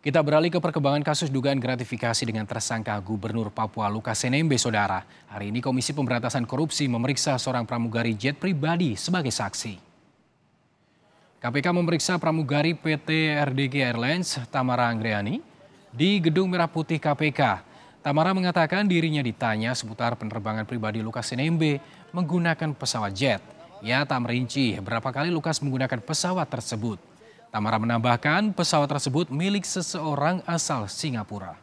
Kita beralih ke perkembangan kasus dugaan gratifikasi dengan tersangka Gubernur Papua Lukas Nmb, Saudara. Hari ini Komisi Pemberantasan Korupsi memeriksa seorang pramugari jet pribadi sebagai saksi. KPK memeriksa pramugari PT RDG Airlines Tamara Anggreani di Gedung Merah Putih KPK. Tamara mengatakan dirinya ditanya seputar penerbangan pribadi Lukas Nmb menggunakan pesawat jet. Ya tak merinci berapa kali Lukas menggunakan pesawat tersebut. Tamara menambahkan pesawat tersebut milik seseorang asal Singapura.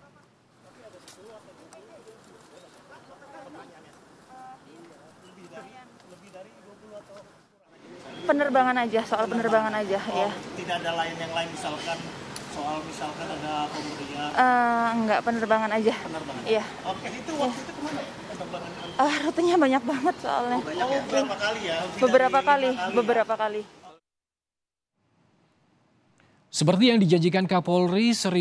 Penerbangan aja, soal penerbangan aja oh, ya. Tidak ada lain yang lain misalkan soal misalkan ada pemberian? Uh, enggak, penerbangan aja. Penerbangan? Iya. Oke, itu iya. waktu ya. itu kemana ya, Penerbangan. Uh, rutenya banyak banget soalnya. Oh, banyak ya? oh, ya? Berapa kali ya? Beberapa kali, kali, beberapa kali. kali. Seperti yang dijanjikan Kapolri, 1.800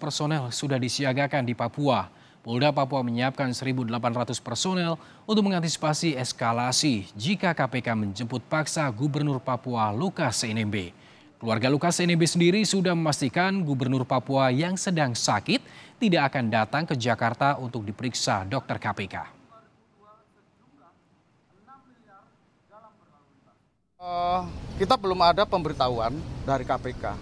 personel sudah disiagakan di Papua. Polda Papua menyiapkan 1.800 personel untuk mengantisipasi eskalasi jika KPK menjemput paksa Gubernur Papua Lukas NMB. Keluarga Lukas NMB sendiri sudah memastikan Gubernur Papua yang sedang sakit tidak akan datang ke Jakarta untuk diperiksa dokter KPK. Uh, kita belum ada pemberitahuan dari KPK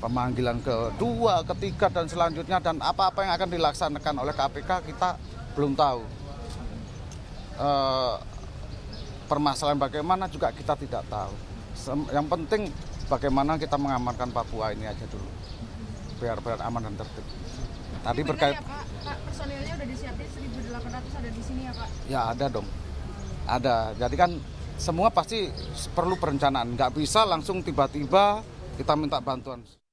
pemanggilan kedua, ketiga dan selanjutnya dan apa-apa yang akan dilaksanakan oleh KPK kita belum tahu. Uh, permasalahan bagaimana juga kita tidak tahu. Yang penting bagaimana kita mengamankan Papua ini aja dulu, biar biar aman dan tertib. Tadi Benar berkait. Ya, Pak. Pak, personilnya sudah disiapin 1.800 ada di sini ya Pak? Ya ada dong, ada. Jadi kan semua pasti perlu perencanaan. Nggak bisa langsung tiba-tiba kita minta bantuan.